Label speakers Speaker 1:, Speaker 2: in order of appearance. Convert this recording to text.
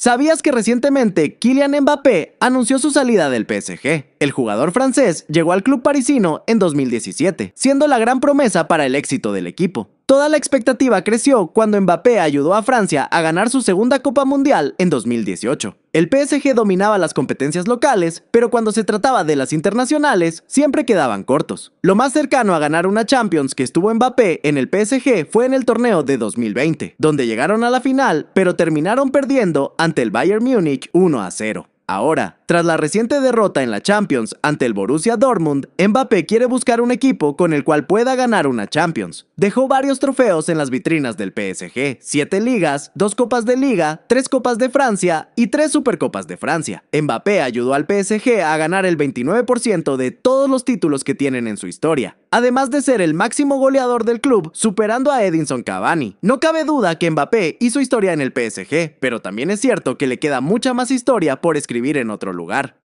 Speaker 1: ¿Sabías que recientemente Kylian Mbappé anunció su salida del PSG? El jugador francés llegó al club parisino en 2017, siendo la gran promesa para el éxito del equipo. Toda la expectativa creció cuando Mbappé ayudó a Francia a ganar su segunda Copa Mundial en 2018. El PSG dominaba las competencias locales, pero cuando se trataba de las internacionales, siempre quedaban cortos. Lo más cercano a ganar una Champions que estuvo Mbappé en el PSG fue en el torneo de 2020, donde llegaron a la final, pero terminaron perdiendo ante el Bayern Múnich 1 a 0. Ahora, tras la reciente derrota en la Champions ante el Borussia Dortmund, Mbappé quiere buscar un equipo con el cual pueda ganar una Champions. Dejó varios trofeos en las vitrinas del PSG, 7 ligas, 2 copas de liga, 3 copas de Francia y 3 supercopas de Francia. Mbappé ayudó al PSG a ganar el 29% de todos los títulos que tienen en su historia, además de ser el máximo goleador del club, superando a Edinson Cavani. No cabe duda que Mbappé hizo historia en el PSG, pero también es cierto que le queda mucha más historia por escribir vivir en otro lugar.